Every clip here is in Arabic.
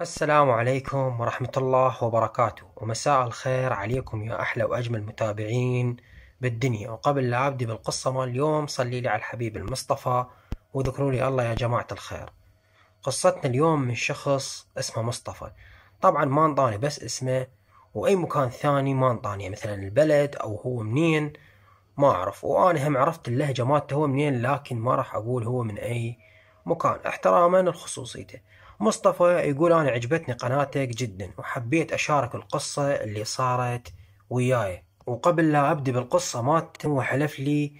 السلام عليكم ورحمة الله وبركاته ومساء الخير عليكم يا أحلى وأجمل متابعين بالدنيا وقبل لا أبدي بالقصة مال اليوم صلي لي على الحبيب المصطفى وذكروا لي الله يا جماعة الخير قصتنا اليوم من شخص اسمه مصطفى طبعا ما انطاني بس اسمه وأي مكان ثاني ما انطاني يعني مثلا البلد أو هو منين ما أعرف وأنا هم عرفت اللهجة مالته هو منين لكن ما راح أقول هو من أي مكان احتراما لخصوصيته مصطفى يقول أنا عجبتني قناتك جدا وحبيت أشارك القصة اللي صارت وياي وقبل لا أبدأ بالقصة مالته هو حلف لي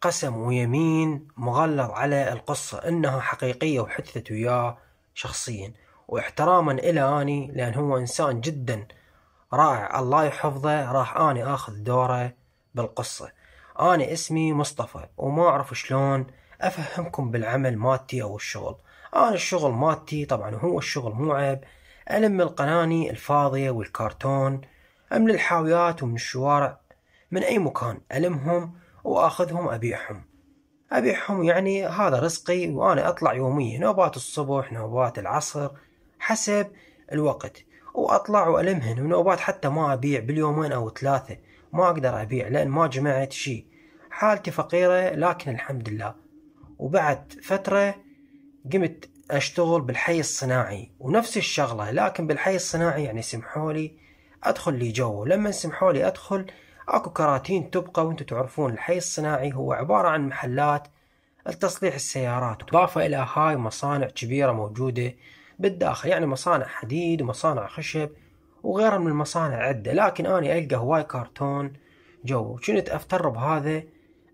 قسم ويمين مغلظ على القصة إنها حقيقية وحدثت وياه شخصيا واحتراما إلى أني لأن هو إنسان جدا رائع الله يحفظه راح أني آخذ دوره بالقصة أنا اسمي مصطفى وما أعرف شلون أفهمكم بالعمل مالتي أو الشغل أنا آه، الشغل مالتي طبعا هو الشغل عيب ألم القناني الفاضية والكرتون أمن الحاويات ومن الشوارع من أي مكان ألمهم وآخذهم أبيعهم أبيعهم يعني هذا رزقي وأنا أطلع يوميا نوبات الصبح نوبات العصر حسب الوقت وأطلع وألمهن ونوبات حتى ما أبيع باليومين أو ثلاثة ما أقدر أبيع لأن ما جمعت شي حالتي فقيرة لكن الحمد لله وبعد فترة قمت اشتغل بالحي الصناعي ونفس الشغله لكن بالحي الصناعي يعني سمحوا لي ادخل لي جو لما سمحوا لي ادخل اكو كراتين تبقى وانتم تعرفون الحي الصناعي هو عباره عن محلات التصليح السيارات اضافه الى هاي مصانع كبيره موجوده بالداخل يعني مصانع حديد ومصانع خشب وغيرها من المصانع عدة لكن أنا ألقى هواي كرتون جو كنت أفتر بهذا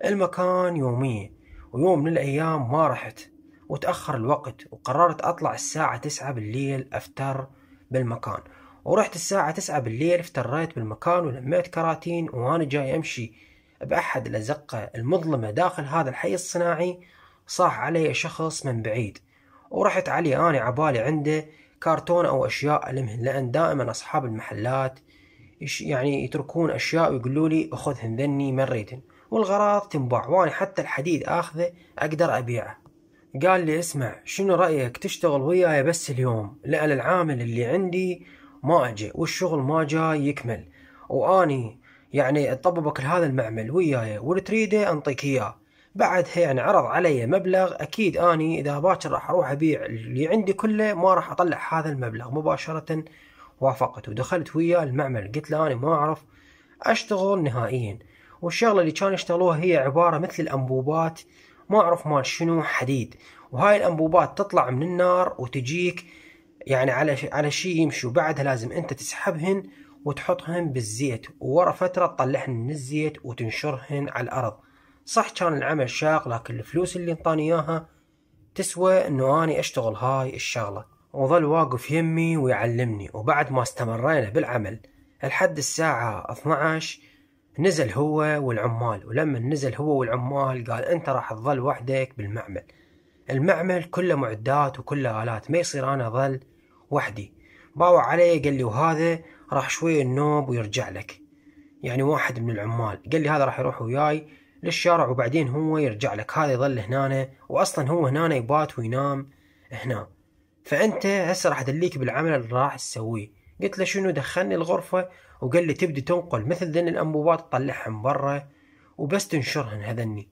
المكان يوميا ويوم من الأيام ما رحت وتأخر الوقت وقررت أطلع الساعة تسعة بالليل أفتر بالمكان ورحت الساعة تسعة بالليل افتريت بالمكان ولميت كراتين وأنا جاي أمشي بأحد الأزقة المظلمة داخل هذا الحي الصناعي صاح علي شخص من بعيد ورحت عليه أنا عبالي عنده كرتون أو أشياء ألمهن لأن دائما أصحاب المحلات يعني يتركون أشياء ويقولوا لي أخذهن ذني مريتن والغراض تنباع وأنا حتى الحديد آخذه أقدر أبيعه قال لي اسمع شنو رأيك تشتغل وياي بس اليوم لأن العامل اللي عندي ما أجي والشغل ما جاي يكمل وأني يعني أطببك لهذا المعمل وياي واللي تريده أنطيك إياه بعدها يعني عرض علي مبلغ أكيد أني إذا باكر راح أروح أبيع اللي عندي كله ما راح أطلع هذا المبلغ مباشرة وافقت ودخلت وياه المعمل قلت له أني ما أعرف أشتغل نهائيا والشغلة اللي كانوا يشتغلوها هي عبارة مثل الأنبوبات ما اعرف ما شنو حديد وهاي الانبوبات تطلع من النار وتجيك يعني على على شيء يمشي وبعدها لازم انت تسحبهن وتحطهن بالزيت وورا فتره تطلعهن من الزيت وتنشرهن على الارض صح كان العمل شاق لكن الفلوس اللي انطاني اياها تسوى انه اني اشتغل هاي الشغله وظل واقف يمي ويعلمني وبعد ما استمرينا بالعمل لحد الساعة 12 نزل هو والعمال ولما نزل هو والعمال قال انت راح تظل وحدك بالمعمل المعمل كله معدات وكله آلات ما يصير أنا أظل وحدي باوع علي قال لي وهذا راح شوي النوب ويرجع لك يعني واحد من العمال قال لي هذا راح يروح وياي للشارع وبعدين هو يرجع لك هذا يظل هنا وأصلا هو هنا يبات وينام هنا فأنت هسه راح أدليك بالعمل اللي راح تسويه قلت له شنو دخلني الغرفة وقال لي تبدي تنقل مثل ذن الأنبوبات تطلعهم برا وبس تنشرهن هذني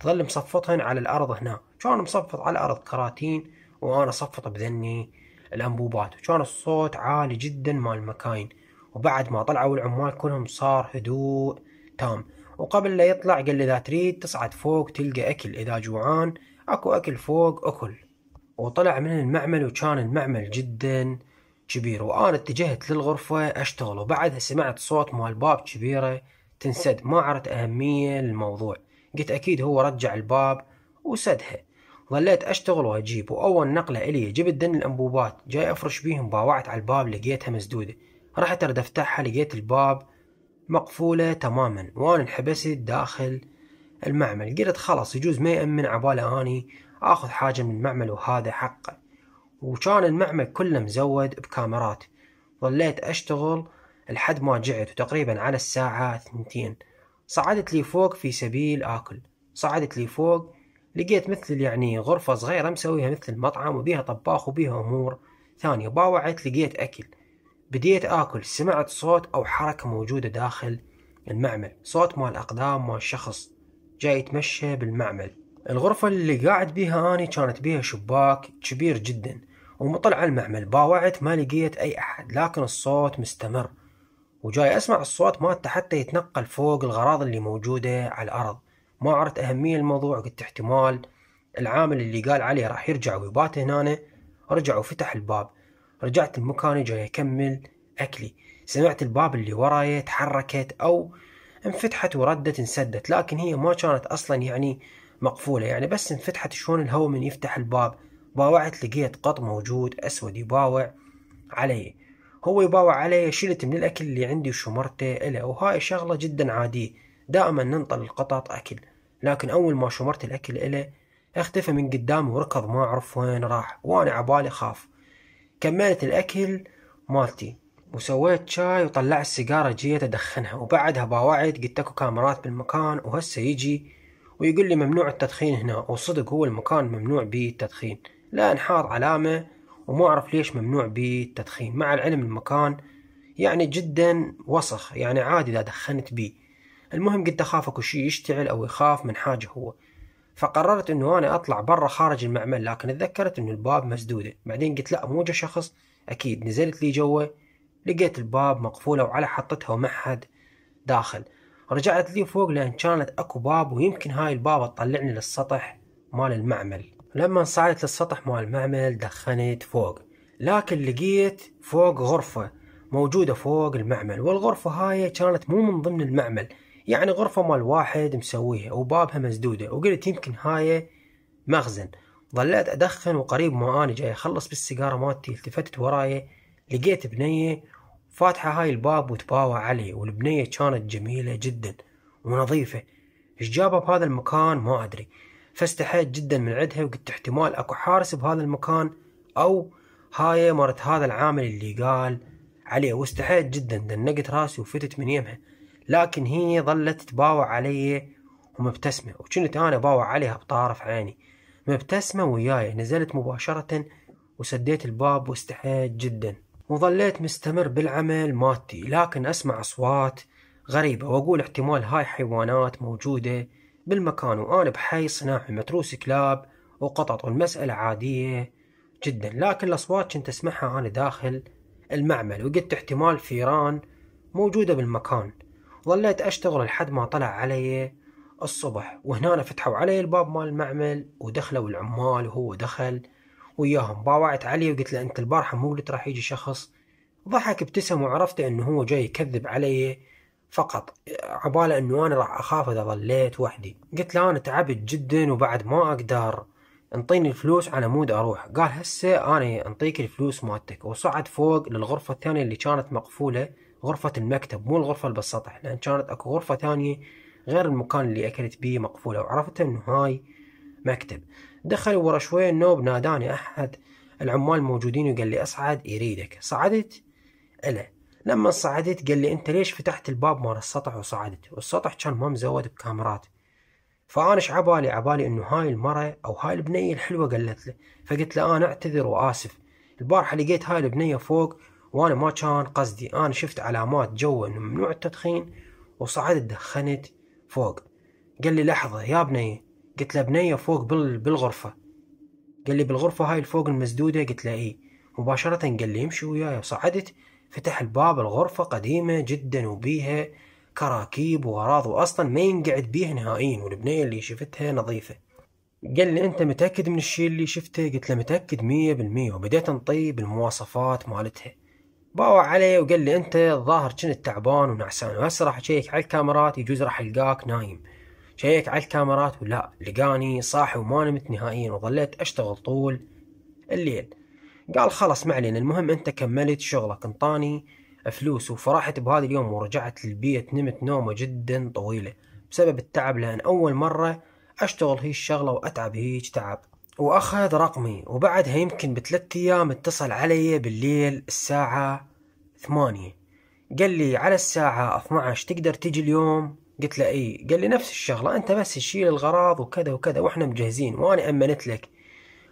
تظل مصفطهن على الأرض هنا كان مصفط على الأرض كراتين وأنا صفط بذني الأنبوبات وكان الصوت عالي جدا مال المكاين وبعد ما طلعوا العمال كلهم صار هدوء تام وقبل لا يطلع قال لي إذا تريد تصعد فوق تلقى أكل إذا جوعان أكو أكل فوق أكل وطلع من المعمل وكان المعمل جدا كبير وأنا اتجهت للغرفة أشتغل وبعدها سمعت صوت مال باب كبيرة تنسد ما عرفت أهمية للموضوع قلت أكيد هو رجع الباب وسدها ظليت أشتغل وأجيب وأول نقلة إلي جبت دن الأنبوبات جاي أفرش بيهم باوعت على الباب لقيتها مسدودة رحت أرد أفتحها لقيت الباب مقفولة تماما وأنا انحبست داخل المعمل قلت خلاص يجوز ما يأمن عبالة أني آخذ حاجة من المعمل وهذا حقه وكان المعمل كله مزود بكاميرات ظليت أشتغل لحد ما جعت وتقريبا على الساعة ثنتين صعدت لي فوق في سبيل آكل صعدت لي فوق لقيت مثل يعني غرفة صغيرة مسويها مثل مطعم وبيها طباخ وبيها أمور ثانية باوعت لقيت أكل بديت آكل سمعت صوت أو حركة موجودة داخل المعمل صوت مال أقدام مال شخص جاي يتمشى بالمعمل الغرفة اللي قاعد بيها أني كانت بيها شباك كبير جدا ومطلع على المعمل باوعت ما لقيت أي أحد لكن الصوت مستمر وجاي أسمع الصوت مالته حتى يتنقل فوق الغراض اللي موجودة على الأرض ما عرفت أهمية الموضوع قلت احتمال العامل اللي قال عليه راح يرجع ويبات هنا رجع وفتح الباب رجعت لمكاني جاي أكمل أكلي سمعت الباب اللي وراي تحركت أو انفتحت وردت انسدت لكن هي ما كانت أصلا يعني مقفولة يعني بس انفتحت شلون الهواء من يفتح الباب باوعت لقيت قط موجود أسود يباوع علي هو يباوع علي شلت من الأكل اللي عندي وشمرته إله وهاي شغلة جدا عادية دائما ننطل القطط أكل لكن أول ما شمرت الأكل إله اختفى من قدامي وركض ما أعرف وين راح وأنا عبالي خاف كملت الأكل مالتي وسويت شاي وطلعت السيجارة جيت أدخنها وبعدها باوعت قلت اكو كاميرات بالمكان وهسه يجي ويقول لي ممنوع التدخين هنا وصدق هو المكان ممنوع بيه التدخين لا انحار علامة وما أعرف ليش ممنوع بيه التدخين مع العلم المكان يعني جدا وسخ يعني عادي إذا دخنت بيه المهم قد أخاف أكو شي يشتعل أو يخاف من حاجة هو فقررت أنه أنا أطلع برا خارج المعمل لكن تذكرت أنه الباب مسدودة بعدين قلت لا مو شخص أكيد نزلت لي جوا لقيت الباب مقفولة وعلى حطتها وما حد داخل رجعت لي فوق لأن كانت أكو باب ويمكن هاي الباب تطلعني للسطح مال المعمل لما صعدت للسطح مال المعمل دخنت فوق لكن لقيت فوق غرفة موجودة فوق المعمل والغرفة هاي كانت مو من ضمن المعمل يعني غرفة مال واحد مسويها وبابها مسدودة وقلت يمكن هاي مخزن ظليت أدخن وقريب ما أنا جاي أخلص بالسيجارة مالتي التفتت وراي لقيت بنية فاتحة هاي الباب وتباوع علي والبنية كانت جميلة جدا ونظيفة إيش جابها بهذا المكان ما أدري فاستحيت جدا من عدها وقلت احتمال اكو حارس بهذا المكان او هاي مرت هذا العامل اللي قال عليه واستحيت جدا دنقت راسي وفتت من يمها لكن هي ظلت تباوع علي ومبتسمة وكنت أنا باوع عليها بطرف عيني مبتسمة وياي نزلت مباشرة وسديت الباب واستحيت جدا وظليت مستمر بالعمل ماتي لكن أسمع أصوات غريبة وأقول احتمال هاي حيوانات موجودة بالمكان وأنا بحي صناعي متروس كلاب وقطط والمسألة عادية جدا لكن الأصوات كنت أسمعها أنا داخل المعمل وقلت احتمال فيران موجودة بالمكان ظليت أشتغل لحد ما طلع علي الصبح وهنا فتحوا علي الباب مال المعمل ودخلوا العمال وهو دخل وياهم باوعت علي وقلت له أنت البارحة مو قلت راح يجي شخص ضحك ابتسم وعرفت أنه هو جاي يكذب علي فقط عبالة انه انا راح اخاف اذا ظليت وحدي قلت له انا تعبت جدا وبعد ما اقدر انطيني الفلوس على مود اروح قال هسه انا انطيك الفلوس مالتك وصعد فوق للغرفة الثانية اللي كانت مقفولة غرفة المكتب مو الغرفة اللي بالسطح لان كانت اكو غرفة ثانية غير المكان اللي اكلت بيه مقفولة وعرفت انه هاي مكتب دخل ورا شوية النوب ناداني احد العمال الموجودين وقال لي اصعد يريدك صعدت اله لما صعدت قال لي انت ليش فتحت الباب مال السطح وصعدت والسطح كان ما مزود بكاميرات فانا عبالي عبالي انه هاي المرة او هاي البنية الحلوة قالت لي فقلت له انا اعتذر واسف البارحة لقيت هاي البنية فوق وانا ما كان قصدي انا شفت علامات جوا انه ممنوع التدخين وصعدت دخنت فوق قال لي لحظة يا بنية قلت له بنية فوق بالغرفة قال لي بالغرفة هاي الفوق المسدودة قلت له ايه مباشرة قال لي امشي وياي وصعدت فتح الباب الغرفة قديمة جدا وبيها كراكيب وأغراض وأصلا ما ينقعد بيها نهائيا والبنية اللي شفتها نظيفة قال لي أنت متأكد من الشيء اللي شفته قلت له متأكد مية بالمية وبديت نطيب المواصفات مالتها باوع علي وقال لي أنت الظاهر كنت تعبان ونعسان وهسه راح أشيك على الكاميرات يجوز راح ألقاك نايم شيك على الكاميرات ولا لقاني صاحي وما نمت نهائيا وظليت أشتغل طول الليل قال خلاص ما علينا المهم انت كملت شغلك انطاني فلوس وفرحت بهذا اليوم ورجعت للبيت نمت نومة جدا طويلة بسبب التعب لأن أول مرة أشتغل هي الشغلة وأتعب هيج تعب وأخذ رقمي وبعدها يمكن بثلاث أيام اتصل علي بالليل الساعة ثمانية قال لي على الساعة 12 تقدر تجي اليوم قلت له اي قال لي نفس الشغلة انت بس تشيل الغراض وكذا وكذا واحنا مجهزين وانا امنت لك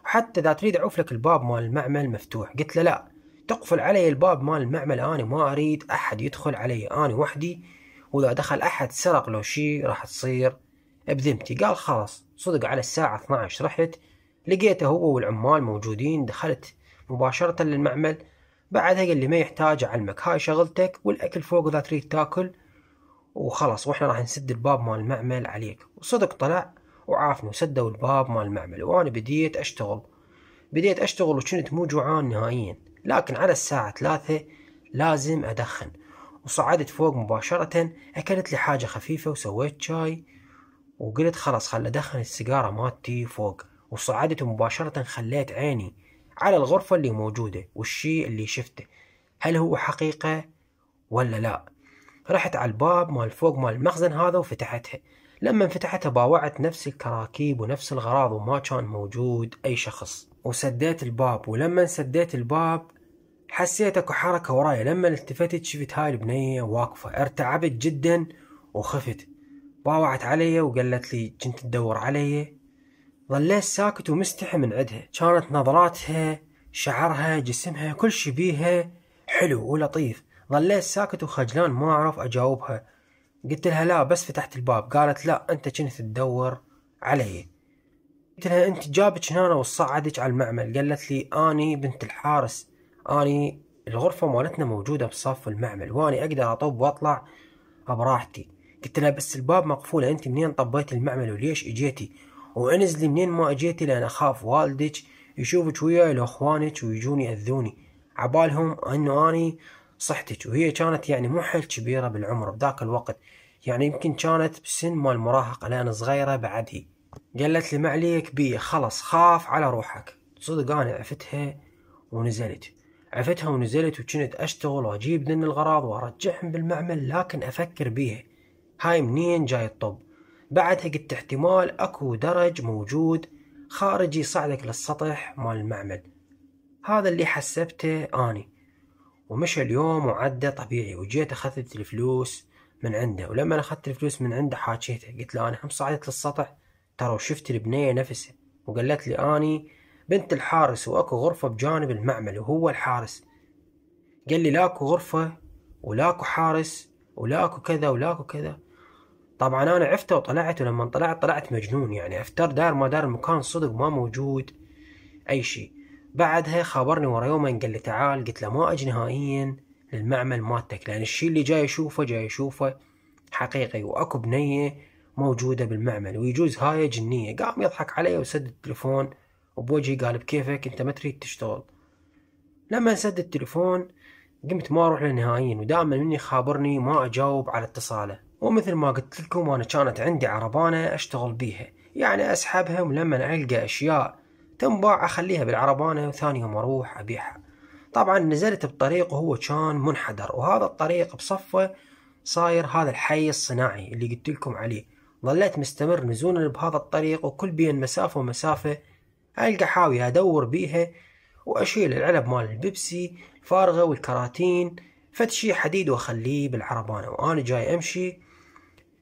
وحتى اذا تريد اعوف لك الباب مال المعمل مفتوح قلت له لا تقفل علي الباب مال المعمل انا ما اريد احد يدخل علي انا وحدي واذا دخل احد سرق لو شيء راح تصير بذمتي قال خلاص صدق على الساعة 12 رحت لقيته هو والعمال موجودين دخلت مباشرة للمعمل بعدها قال لي ما يحتاج أعلمك هاي شغلتك والأكل فوق إذا تريد تاكل وخلاص وإحنا راح نسد الباب مال المعمل عليك وصدق طلع وعافني وسدوا الباب مال المعمل وانا بديت اشتغل بديت اشتغل وكنت مو جوعان نهائيا لكن على الساعة ثلاثة لازم ادخن وصعدت فوق مباشرة اكلت لي حاجة خفيفة وسويت شاي وقلت خلاص خل ادخن السيجارة مالتي فوق وصعدت مباشرة خليت عيني على الغرفة اللي موجودة والشي اللي شفته هل هو حقيقة ولا لا رحت على الباب مال فوق مال المخزن هذا وفتحتها لما انفتحت باوعت نفس الكراكيب ونفس الغراض وما كان موجود أي شخص وسديت الباب ولما سديت الباب حسيت اكو حركة وراي لما التفتت شفت هاي البنية واقفة ارتعبت جدا وخفت باوعت علي وقالت لي كنت تدور علي ظليت ساكت ومستحي من عدها كانت نظراتها شعرها جسمها كل شي بيها حلو ولطيف ظليت ساكت وخجلان ما اعرف اجاوبها قلت لها لا بس فتحت الباب قالت لا انت كنت تدور علي قلت لها انت جابك هنا وصعدك على المعمل قالت لي اني بنت الحارس اني الغرفه مالتنا موجوده بصف المعمل واني اقدر اطب واطلع براحتي قلت لها بس الباب مقفول انت منين طبيت المعمل وليش اجيتي وانزلي منين ما اجيتي لان اخاف والدك يشوفك وياي لاخوانك ويجوني ياذوني عبالهم انه اني صحتك وهي كانت يعني مو حيل كبيرة بالعمر بذاك الوقت يعني يمكن كانت بسن مال المراهقة لأن صغيرة بعدها قالت لي ما عليك بي خلص خاف على روحك صدق أنا عفتها ونزلت عفتها ونزلت وكنت أشتغل وأجيب دن الغراض وأرجعهم بالمعمل لكن أفكر بيها هاي منين جاي الطب بعدها قلت احتمال أكو درج موجود خارجي صعدك للسطح مال المعمل هذا اللي حسبته أني ومشى اليوم وعدى طبيعي وجيت أخذت الفلوس من عنده ولما أخذت الفلوس من عنده حاكيته قلت له أنا هم صعدت للسطح ترى وشفت البنية نفسها وقالت لي أني بنت الحارس وأكو غرفة بجانب المعمل وهو الحارس قال لي لاكو غرفة ولاكو حارس ولاكو كذا ولاكو كذا طبعا أنا عفته وطلعت ولما طلعت طلعت مجنون يعني أفتر دار ما دار المكان صدق ما موجود أي شيء بعدها خابرني ورا يومين قال لي تعال قلت له ما اجي نهائيا للمعمل مالتك لان الشيء اللي جاي اشوفه جاي اشوفه حقيقي واكو بنيه موجوده بالمعمل ويجوز هاي جنيه قام يضحك علي وسد التليفون وبوجهي قال بكيفك انت ما تريد تشتغل لما سد التليفون قمت ما اروح له نهائيا ودائما مني خابرني ما اجاوب على اتصاله ومثل ما قلت لكم انا كانت عندي عربانه اشتغل بيها يعني اسحبها ولما القى اشياء تنباع أخليها بالعربانة وثاني يوم أروح أبيعها طبعا نزلت بطريق وهو كان منحدر وهذا الطريق بصفه صاير هذا الحي الصناعي اللي قلت لكم عليه ظلت مستمر نزولا بهذا الطريق وكل بين مسافة ومسافة ألقى حاوية أدور بيها وأشيل العلب مال البيبسي الفارغة والكراتين فتشي حديد وأخليه بالعربانة وأنا جاي أمشي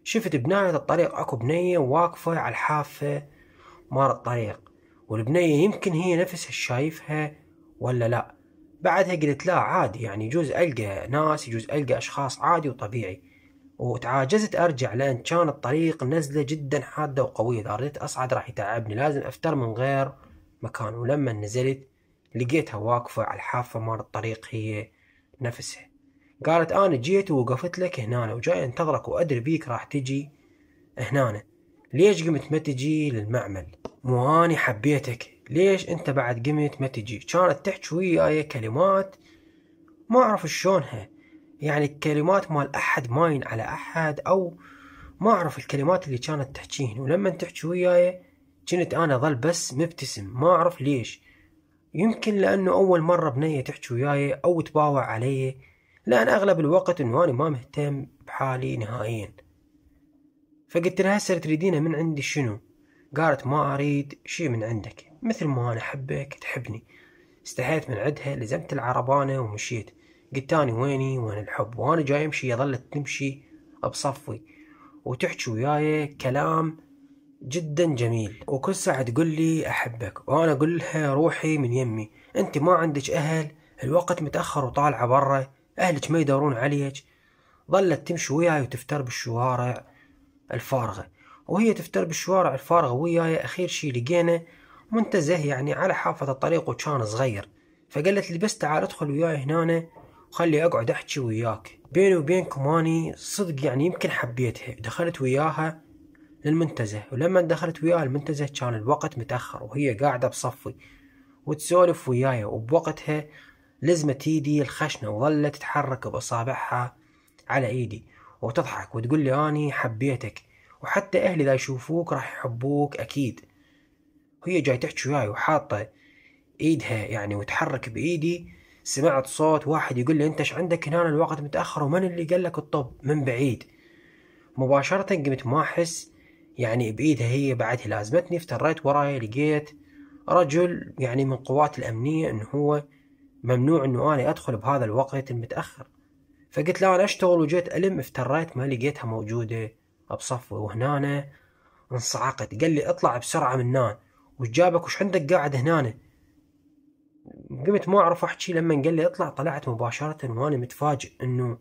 شفت بناية الطريق أكو بنية واقفة على الحافة مال الطريق والبنية يمكن هي نفسها شايفها ولا لا بعدها قلت لا عادي يعني يجوز ألقى ناس يجوز ألقى أشخاص عادي وطبيعي وتعاجزت أرجع لأن كان الطريق نزلة جدا حادة وقوية إذا أردت أصعد راح يتعبني لازم أفتر من غير مكان ولما نزلت لقيتها واقفة على الحافة مال الطريق هي نفسها قالت أنا جيت ووقفت لك هنا وجاي أنتظرك وأدري بيك راح تجي هنا ليش قمت ما تجي للمعمل مو اني حبيتك ليش انت بعد قمت ما تجي كانت تحكي وياي كلمات ما اعرف شلونها يعني الكلمات مال احد ماين على احد او ما اعرف الكلمات اللي كانت تحكيهن ولما تحكي وياي كنت انا ظل بس مبتسم ما اعرف ليش يمكن لانه اول مره بنيه تحكي وياي او تباوع علي لان اغلب الوقت انه انا ما مهتم بحالي نهائيا فقلت لها هسه تريدينه من عندي شنو قالت ما أريد شي من عندك مثل ما أنا أحبك تحبني استحيت من عدها لزمت العربانة ومشيت قلت أني ويني وين الحب وأنا جاي أمشي ظلت تمشي بصفي وتحكي وياي كلام جدا جميل وكل ساعة تقول لي أحبك وأنا أقول لها روحي من يمي أنت ما عندك أهل الوقت متأخر وطالعة برا أهلك ما يدورون عليك ظلت تمشي وياي وتفتر بالشوارع الفارغة وهي تفتر بالشوارع الفارغة وياي أخير شي لقينا منتزه يعني على حافة الطريق وكان صغير فقالت لي بس تعال ادخل وياي هنا وخلي أقعد أحكي وياك بيني وبينكم أني صدق يعني يمكن حبيتها دخلت وياها للمنتزه ولما دخلت وياها المنتزه كان الوقت متأخر وهي قاعدة بصفي وتسولف وياي وبوقتها لزمت ايدي الخشنة وظلت تتحرك بأصابعها على ايدي وتضحك وتقول لي اني حبيتك وحتى أهلي إذا يشوفوك راح يحبوك أكيد وهي جاي تحكي وياي وحاطة إيدها يعني وتحرك بإيدي سمعت صوت واحد يقول لي أنت إيش عندك هنا الوقت متأخر ومن اللي قال لك الطب من بعيد مباشرة قمت ما أحس يعني بإيدها هي بعدها لازمتني افتريت وراي لقيت رجل يعني من قوات الأمنية إن هو ممنوع إنه أنا أدخل بهذا الوقت المتأخر فقلت لا أنا أشتغل وجيت ألم افتريت ما لقيتها موجودة بصفه وهنا انصعقت قال لي اطلع بسرعة من هنا وش جابك وش عندك قاعد هنا قمت ما اعرف احكي لما قال لي اطلع طلعت مباشرة وانا متفاجئ انه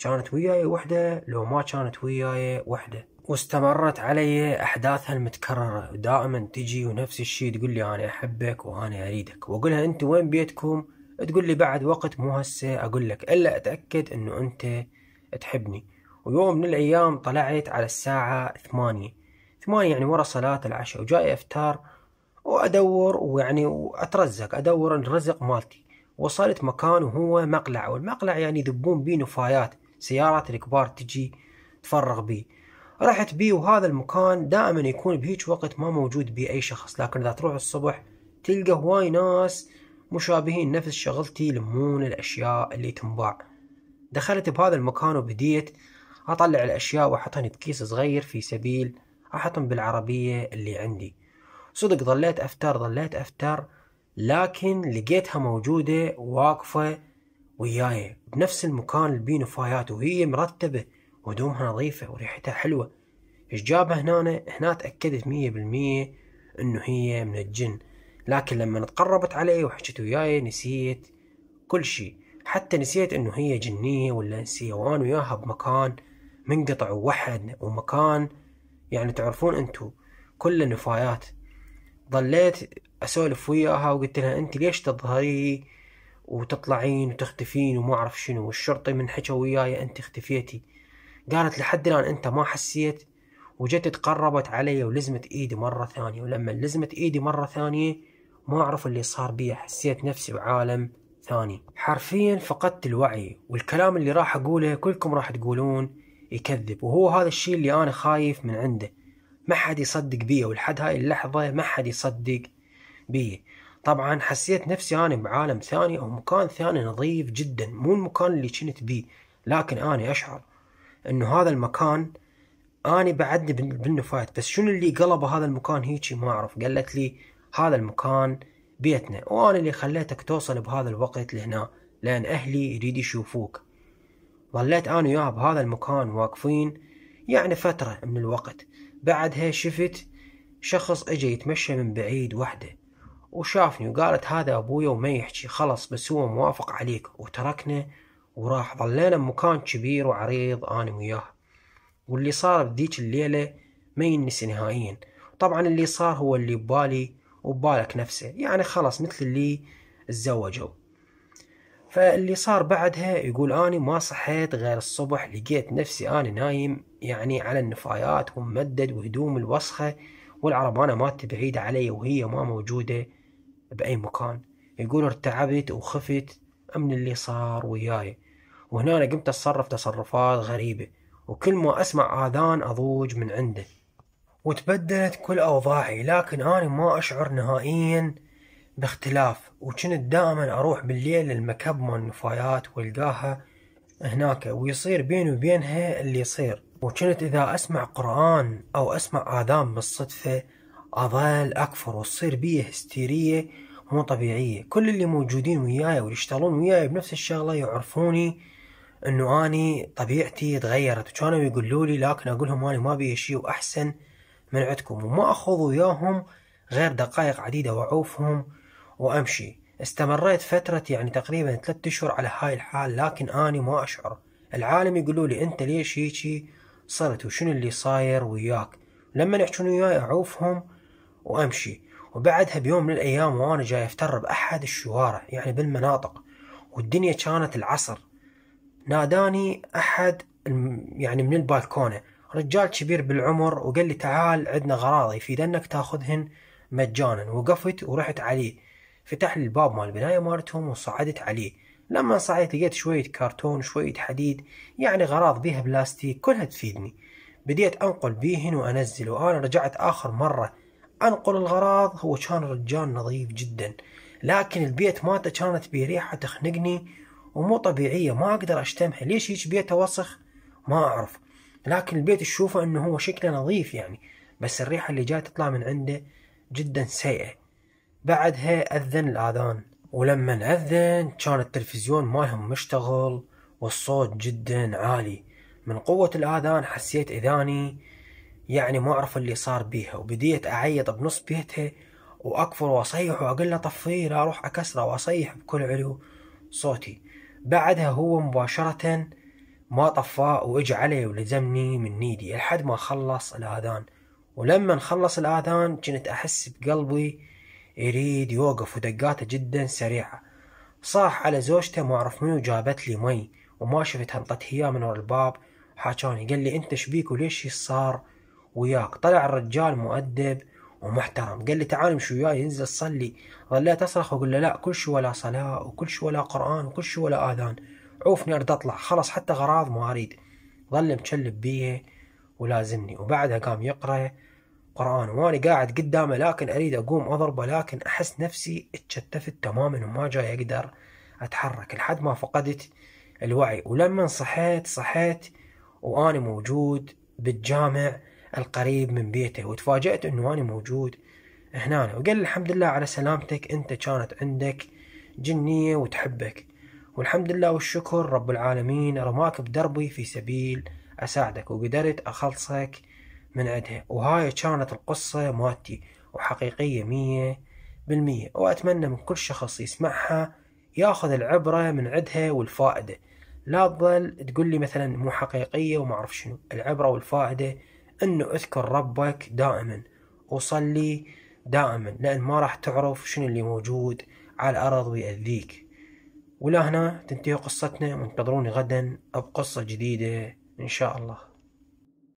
كانت وياي وحدة لو ما كانت وياي وحدة واستمرت علي احداثها المتكررة دائما تجي ونفس الشيء تقول لي انا احبك وانا اريدك واقولها انت وين بيتكم تقول لي بعد وقت مو هسه اقول لك الا اتاكد انه انت تحبني ويوم من الأيام طلعت على الساعة ثمانية ثمانية يعني ورا صلاة العشاء وجاي أفتار وأدور ويعني وأترزق أدور الرزق مالتي وصلت مكان وهو مقلع والمقلع يعني يذبون بيه نفايات سيارات الكبار تجي تفرغ بيه رحت بيه وهذا المكان دائما يكون بهيج وقت ما موجود بيه أي شخص لكن إذا تروح الصبح تلقى هواي ناس مشابهين نفس شغلتي يلمون الأشياء اللي تنباع دخلت بهذا المكان وبديت أطلع الأشياء واحطهم بكيس صغير في سبيل أحطهم بالعربية اللي عندي صدق ظليت أفتر ظليت أفتر لكن لقيتها موجودة واقفة وياي بنفس المكان البين بيه نفايات وهي مرتبة ودومها نظيفة وريحتها حلوة ايش جابها هنا هنا تأكدت مية بالمية انه هي من الجن لكن لما تقربت علي وحكت وياي نسيت كل شيء حتى نسيت انه هي جنية ولا نسية وانا وياها بمكان منقطع ووحد ومكان يعني تعرفون انتو كل نفايات ظليت اسولف وياها وقلت لها انت ليش تظهري وتطلعين وتختفين وما اعرف شنو والشرطي من حكى وياي انت اختفيتي قالت لحد الان انت ما حسيت وجت تقربت علي ولزمت ايدي مرة ثانية ولما لزمت ايدي مرة ثانية ما اعرف اللي صار بي حسيت نفسي بعالم ثاني حرفيا فقدت الوعي والكلام اللي راح اقوله كلكم راح تقولون يكذب وهو هذا الشيء اللي أنا خايف من عنده ما حد يصدق بي ولحد هاي اللحظة ما حد يصدق بي طبعا حسيت نفسي أنا بعالم ثاني أو مكان ثاني نظيف جدا مو المكان اللي كنت بيه لكن أنا أشعر أنه هذا المكان أنا بعدني بالنفايات بس شنو اللي قلب هذا المكان هيجي ما أعرف قالت لي هذا المكان بيتنا وأنا اللي خليتك توصل بهذا الوقت لهنا لأن أهلي يريد يشوفوك ظليت انا وياه بهذا المكان واقفين يعني فترة من الوقت بعدها شفت شخص اجى يتمشى من بعيد وحده وشافني وقالت هذا ابويا وما يحكي خلص بس هو موافق عليك وتركنا وراح ظلينا بمكان كبير وعريض انا وياه واللي صار بذيك الليلة ما ينسي نهائيا طبعا اللي صار هو اللي ببالي وببالك نفسه يعني خلص مثل اللي تزوجوا فاللي صار بعدها يقول أني ما صحيت غير الصبح لقيت نفسي أنا نايم يعني على النفايات وممدد وهدوم الوسخة والعربانة مالتي بعيدة علي وهي ما موجودة بأي مكان يقول ارتعبت وخفت من اللي صار وياي وهنا أنا قمت أتصرف تصرفات غريبة وكل ما أسمع آذان أضوج من عنده وتبدلت كل أوضاعي لكن أنا ما أشعر نهائيا باختلاف وكنت دائما اروح بالليل المكب مال النفايات والقاها هناك ويصير بيني وبينها اللي يصير وكنت اذا اسمع قرآن او اسمع اذان بالصدفة اظل اكفر وتصير بيه هستيرية مو طبيعية كل اللي موجودين وياي ويشتغلون وياي بنفس الشغلة يعرفوني انه اني طبيعتي تغيرت وكانوا يقولوا لي لكن اقول لهم اني ما بي شيء واحسن من عندكم وما اخوض وياهم غير دقائق عديدة واعوفهم وأمشي استمريت فترة يعني تقريبا ثلاثة أشهر على هاي الحال لكن أنا ما أشعر العالم يقولوا لي أنت ليش هيجي صرت وشنو اللي صاير وياك لما يحجون وياي أعوفهم وأمشي وبعدها بيوم من الأيام وأنا جاي أفتر بأحد الشوارع يعني بالمناطق والدنيا كانت العصر ناداني أحد يعني من البالكونة رجال كبير بالعمر وقال لي تعال عندنا غراض في دنك تاخذهن مجانا وقفت ورحت عليه فتح لي الباب مال البناية مالتهم وصعدت عليه لما صعدت لقيت شوية كرتون شوية حديد يعني غراض بيها بلاستيك كلها تفيدني بديت أنقل بيهن وأنزل وأنا رجعت آخر مرة أنقل الغراض هو كان رجال نظيف جدا لكن البيت مالته كانت بريحة تخنقني ومو طبيعية ما أقدر أشتمها ليش هيك بيته وسخ ما أعرف لكن البيت تشوفه أنه هو شكله نظيف يعني بس الريحة اللي جاي تطلع من عنده جدا سيئة بعدها أذن الأذان ولما أذن كان التلفزيون مالهم مشتغل والصوت جدا عالي من قوة الآذان حسيت إذاني يعني ما أعرف اللي صار بيها وبديت أعيط بنص بيتها وأكفر وأصيح وأقول له طفيه لا أروح أكسره وأصيح بكل علو صوتي بعدها هو مباشرة ما طفاه وإجى علي ولزمني من نيدي لحد ما خلص الآذان ولما خلص الآذان كنت أحس بقلبي يريد يوقف ودقاته جدا سريعة صاح على زوجته معرف منو جابت لي مي وما شفت هنطت هي من ورا الباب حاجاني قال لي انت شبيك وليش صار وياك طلع الرجال مؤدب ومحترم قال لي تعال مش وياي انزل صلي ظليت اصرخ واقول له لا كل شو ولا صلاة وكل شو ولا قرآن وكل شو ولا اذان عوفني ارد اطلع خلاص حتى غراض ما اريد ظل مكلب بيه ولازمني وبعدها قام يقرأ قرآن وأنا قاعد قدامه لكن أريد أقوم أضربه لكن أحس نفسي اتشتفت تماما وما جاي أقدر أتحرك لحد ما فقدت الوعي ولما صحيت صحيت وأنا موجود بالجامع القريب من بيته وتفاجأت أنه أنا موجود هنا وقال الحمد لله على سلامتك أنت كانت عندك جنية وتحبك والحمد لله والشكر رب العالمين رماك بدربي في سبيل أساعدك وقدرت أخلصك من عندها وهاي كانت القصة مالتي وحقيقية مية بالمية وأتمنى من كل شخص يسمعها ياخذ العبرة من عدها والفائدة لا تظل تقول لي مثلا مو حقيقية وما أعرف شنو العبرة والفائدة أنه اذكر ربك دائما وصلي دائما لأن ما راح تعرف شنو اللي موجود على الأرض ويأذيك ولا هنا تنتهي قصتنا وانتظروني غدا بقصة جديدة إن شاء الله